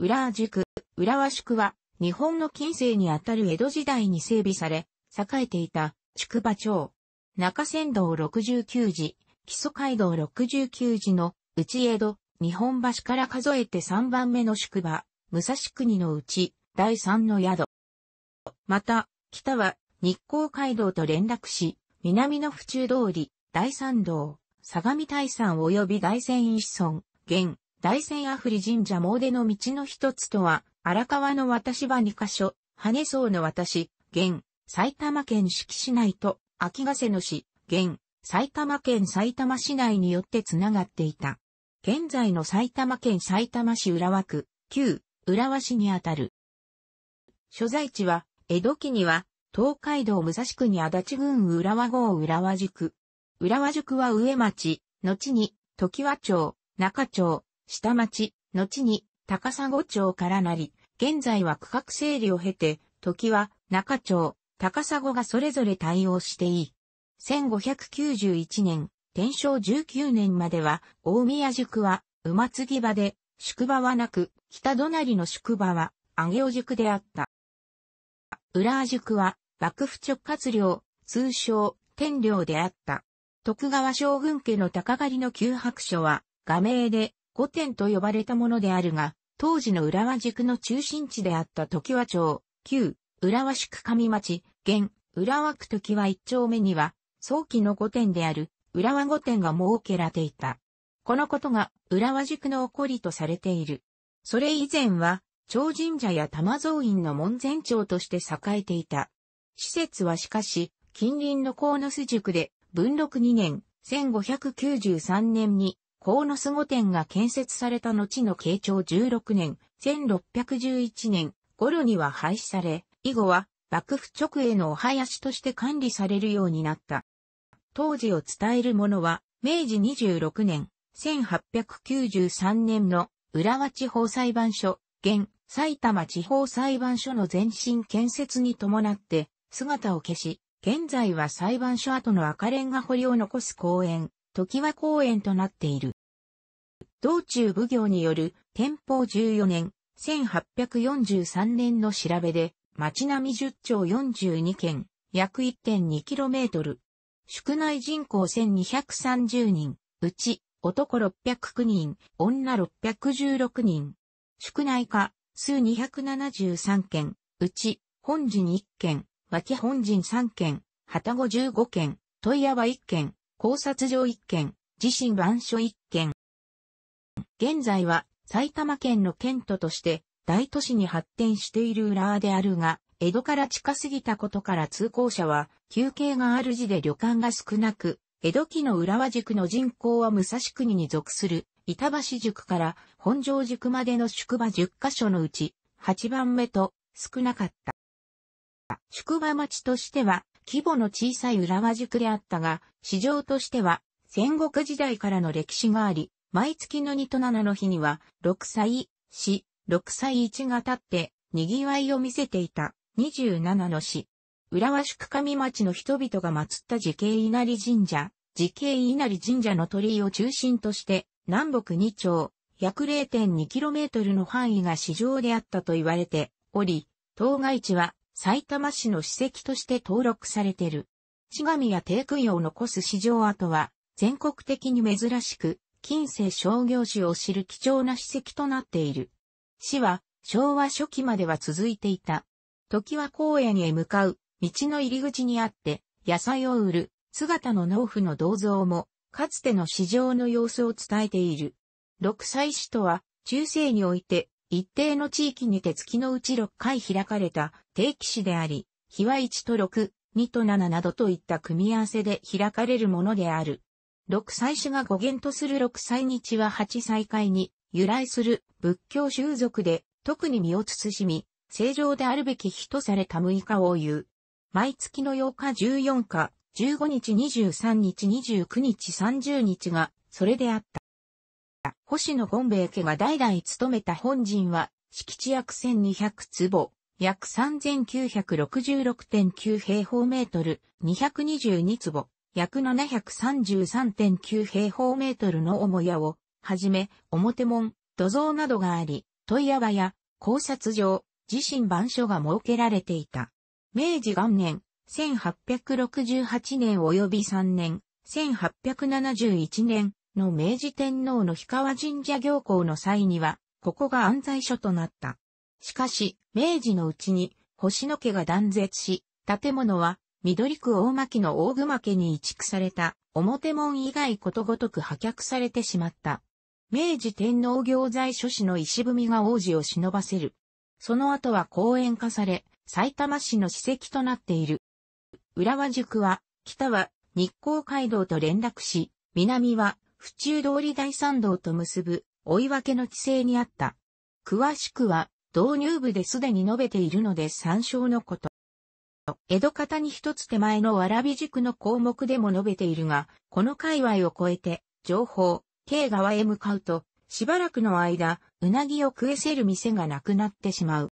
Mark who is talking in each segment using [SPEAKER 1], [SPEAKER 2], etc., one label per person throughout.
[SPEAKER 1] 浦和宿、浦和宿は、日本の近世にあたる江戸時代に整備され、栄えていた、宿場町。中山道69時、基礎街道69時の、内江戸、日本橋から数えて3番目の宿場、武蔵国のうち、第3の宿。また、北は、日光街道と連絡し、南の府中通り、第三道、相模大山及び大仙石村、現、大仙阿フリ神社詣の道の一つとは、荒川の渡し場二箇所、羽荘の渡し、現、埼玉県四季市内と、秋ヶ瀬の市、現、埼玉県埼玉市内によってつながっていた。現在の埼玉県埼玉市浦和区、旧、浦和市にあたる。所在地は、江戸期には、東海道武蔵区に足立郡浦和郷浦和宿。浦和宿は上町、後に、時和町、中町、下町、後に高砂町からなり、現在は区画整理を経て、時は中町、高砂がそれぞれ対応していい。1591年、天正19年までは、大宮宿は馬継ぎ場で、宿場はなく、北隣の宿場は、上尾宿であった。浦和宿は、幕府直轄領、通称、天領であった。徳川将軍家の高狩りの旧白書は、画名で、御殿と呼ばれたものであるが、当時の浦和塾の中心地であった時和町、旧、浦和宿上町、現、浦和区時和一丁目には、早期の御殿である、浦和御殿が設けられていた。このことが、浦和塾の起こりとされている。それ以前は、超神社や玉造院の門前町として栄えていた。施設はしかし、近隣の野巣塾で、文禄2年、1593年に野巣御殿が建設された後の慶長16年、1611年頃には廃止され、以後は幕府直営のお囃子として管理されるようになった。当時を伝えるものは、明治26年、1893年の浦和地方裁判所、現埼玉地方裁判所の前身建設に伴って姿を消し、現在は裁判所跡の赤レンガ堀を残す公園、時和公園となっている。道中奉行による天保14年、1843年の調べで、町並み10町42件、約 1.2km。宿内人口1230人、うち、男609人、女616人。宿内化、数273件、うち、本陣1件、脇本陣3件、旗5 5件、問屋は1件、考察所1件、自身番所1件。現在は埼玉県の県都として大都市に発展している浦和であるが、江戸から近すぎたことから通行者は休憩がある字で旅館が少なく、江戸期の浦和塾の人口は武蔵国に属する板橋塾から本庄塾までの宿場10カ所のうち8番目と少なかった。宿場町としては規模の小さい浦和塾であったが、市場としては戦国時代からの歴史があり、毎月の2と7の日には、6歳、市、6歳1が立って、賑わいを見せていた、27の市。浦和宿上町の人々が祀った時系稲荷神社、時系稲荷神社の鳥居を中心として、南北2丁、約 0.2km の範囲が市場であったと言われており、当該地は埼玉市の史跡として登録されてる。地神や低空を残す市場跡は、全国的に珍しく、近世商業史を知る貴重な史跡となっている。市は、昭和初期までは続いていた。時は公園へ向かう、道の入り口にあって、野菜を売る、姿の農夫の銅像も、かつての市場の様子を伝えている。六歳市とは、中世において、一定の地域にて月のうち6回開かれた定期誌であり、日は1と6、2と7などといった組み合わせで開かれるものである。六祭司が語源とする六祭日は八祭会に由来する仏教習俗で特に身を慎み、正常であるべき日とされた6日を言う。毎月の8日14日、15日23日29日30日がそれであった。星野本兵衛家が代々務めた本陣は、敷地約1200坪、約3966.9平方メートル、222坪、約733.9平方メートルの母屋を、はじめ、表門、土蔵などがあり、問屋場や考察場、自身番所が設けられていた。明治元年、1868年及び3年、1871年、の明治天皇の氷川神社行幸の際には、ここが安在所となった。しかし、明治のうちに、星野家が断絶し、建物は、緑区大巻の大熊家に移築された、表門以外ことごとく破却されてしまった。明治天皇行在所士の石踏みが王子を忍ばせる。その後は公園化され、埼玉市の史跡となっている。浦和塾は、北は日光街道と連絡し、南は府中通り大参道と結ぶ、追い分けの地勢にあった。詳しくは、導入部ですでに述べているので参照のこと。江戸方に一つ手前のわらび塾の項目でも述べているが、この界隈を越えて、情報、京側へ向かうと、しばらくの間、うなぎを食えせる店がなくなってしまう。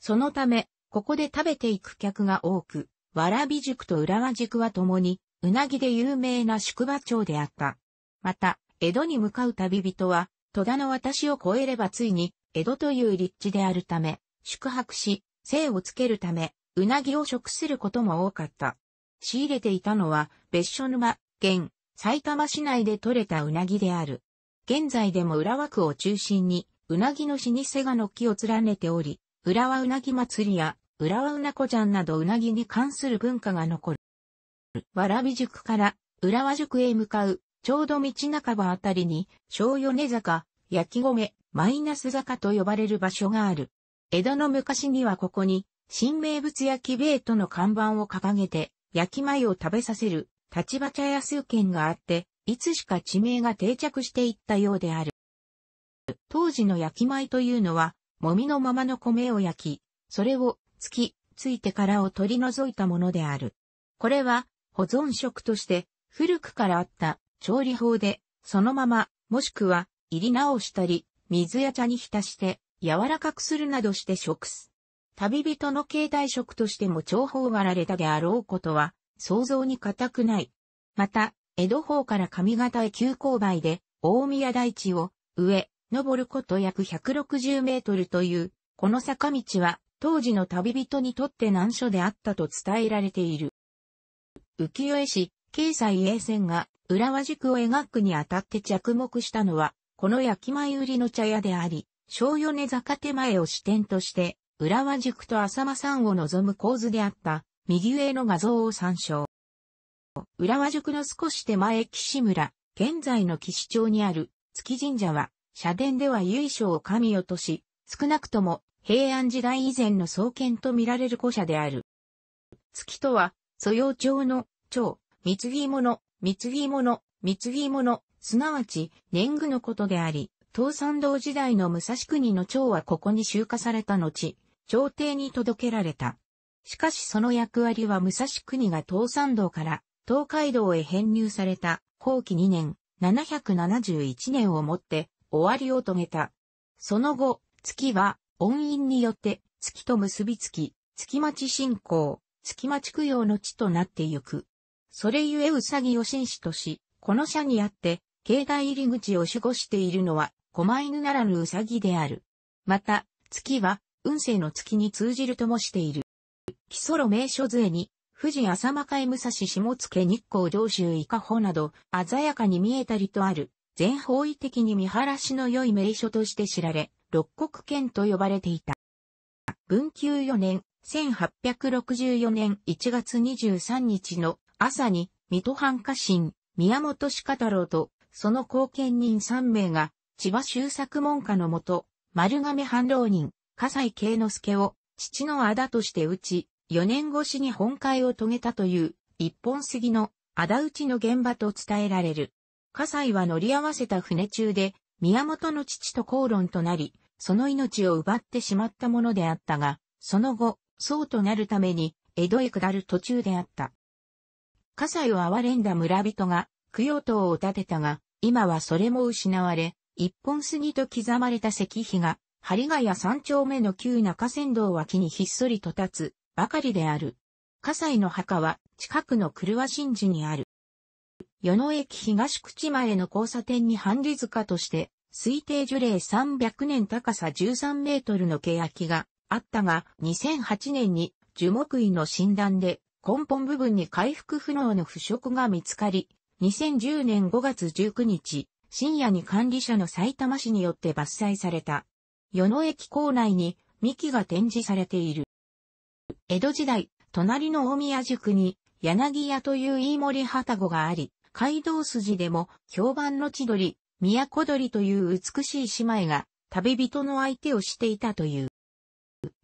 [SPEAKER 1] そのため、ここで食べていく客が多く、わらび塾と浦和塾は共に、うなぎで有名な宿場町であった。また、江戸に向かう旅人は、戸田の私を越えればついに、江戸という立地であるため、宿泊し、生をつけるため、うなぎを食することも多かった。仕入れていたのは、別所沼、県、埼玉市内で採れたうなぎである。現在でも浦和区を中心に、うなぎの老舗が軒を連ねており、浦和うなぎ祭りや、浦和うなこちゃんなどうなぎに関する文化が残る。わらび塾から、浦和塾へ向かうちょうど道半ばあたりに、小米坂、焼き米、マイナス坂と呼ばれる場所がある。江戸の昔にはここに、新名物焼きベーとの看板を掲げて、焼き米を食べさせる、立場茶屋数軒があって、いつしか地名が定着していったようである。当時の焼き米というのは、もみのままの米を焼き、それを、突き、ついてからを取り除いたものである。これは、保存食として、古くからあった調理法で、そのまま、もしくは、入り直したり、水や茶に浸して、柔らかくするなどして食す。旅人の携帯食としても重宝がられたであろうことは、想像に難くない。また、江戸方から上方へ急勾配で、大宮大地を、上、登ること約160メートルという、この坂道は、当時の旅人にとって難所であったと伝えられている。浮世絵師、経済衛線が浦和軸を描くにあたって着目したのは、この焼き前売りの茶屋であり、小米坂手前を支点として、浦和塾と浅間山を望む構図であった、右上の画像を参照。浦和塾の少し手前岸村、現在の岸町にある月神社は、社殿では由緒を神落とし、少なくとも平安時代以前の創建と見られる古社である。月とは、蘇養町の町、貢ぎ物、貢ぎ物、貢ぎ物、すなわち、年貢のことであり、東山道時代の武蔵国の長はここに集荷された後、朝廷に届けられた。しかしその役割は武蔵国が東山道から東海道へ編入された、後期2年、771年をもって終わりを遂げた。その後、月は、恩陰によって、月と結びつき、月町信仰、月町供養の地となってゆく。それゆえうさぎを紳士とし、この社にあって、境内入り口を守護しているのは、狛犬ならぬうさぎである。また、月は、運勢の月に通じるともしている。基礎路名所杖に、富士浅間海武蔵下野日光上州伊香保など、鮮やかに見えたりとある、全方位的に見晴らしの良い名所として知られ、六国県と呼ばれていた。文久4年、1864年1月23日の朝に、水戸藩家臣、宮本鹿太郎と、その後見人3名が、千葉修作門下のもと、丸亀藩浪人、笠西慶之助を、父の仇として打ち、4年越しに本会を遂げたという、一本杉の、仇討ちの現場と伝えられる。笠西は乗り合わせた船中で、宮本の父と口論となり、その命を奪ってしまったものであったが、その後、そうとなるために、江戸へ下る途中であった。葛西を憐れんだ村人が、供養塔を建てたが、今はそれも失われ、一本杉と刻まれた石碑が、針ヶ谷三丁目の旧中仙道脇にひっそりと立つ、ばかりである。葛西の墓は、近くの狂わ神寺にある。与野駅東口前の交差点に半利塚として、推定樹齢300年高さ13メートルの欅があったが、2008年に樹木医の診断で根本部分に回復不能の腐食が見つかり、2010年5月19日、深夜に管理者の埼玉市によって伐採された。与野駅構内に幹が展示されている。江戸時代、隣の大宮宿に柳屋という飯森旗子があり、街道筋でも評判の千鳥、都鳥という美しい姉妹が旅人の相手をしていたという。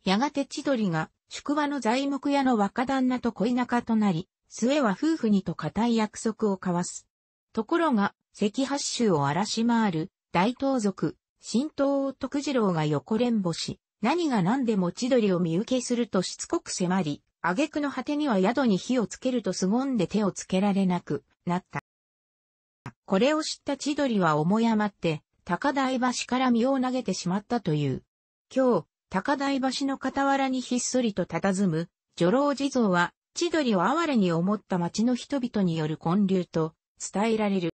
[SPEAKER 1] やがて千鳥が宿場の材木屋の若旦那と恋仲となり、末は夫婦にと固い約束を交わす。ところが、赤八州を荒らし回る、大盗賊、新東徳次郎が横連母し、何が何でも千鳥を見受けするとしつこく迫り、挙句の果てには宿に火をつけると凄んで手をつけられなくなった。これを知った千鳥は思い余って、高台橋から身を投げてしまったという。今日、高台橋の傍らにひっそりと佇む、女郎地蔵は、千鳥を哀れに思った町の人々による混流と伝えられる。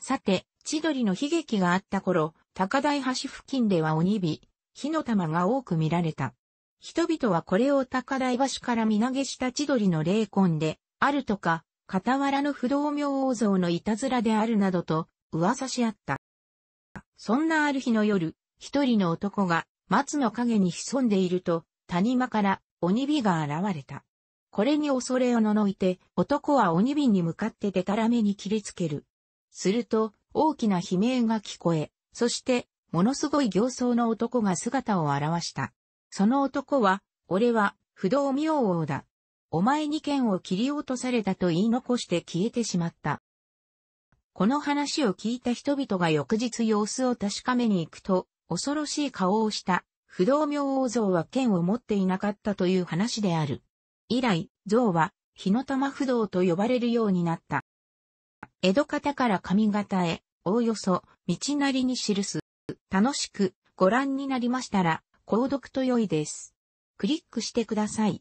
[SPEAKER 1] さて、千鳥の悲劇があった頃、高台橋付近では鬼火、火の玉が多く見られた。人々はこれを高台橋から見投げした千鳥の霊魂で、あるとか、傍らの不動明王像のいたずらであるなどと、噂し合った。そんなある日の夜、一人の男が松の陰に潜んでいると、谷間から鬼火が現れた。これに恐れをののいて、男は鬼火に向かってでたらめに切りつける。すると、大きな悲鳴が聞こえ、そして、ものすごい形相の男が姿を現した。その男は、俺は、不動明王だ。お前に剣を切り落とされたと言い残して消えてしまった。この話を聞いた人々が翌日様子を確かめに行くと、恐ろしい顔をした、不動明王像は剣を持っていなかったという話である。以来、像は、火の玉不動と呼ばれるようになった。江戸方から上方へ、おおよそ、道なりに記す。楽しく、ご覧になりましたら、購読と良いです。クリックしてください。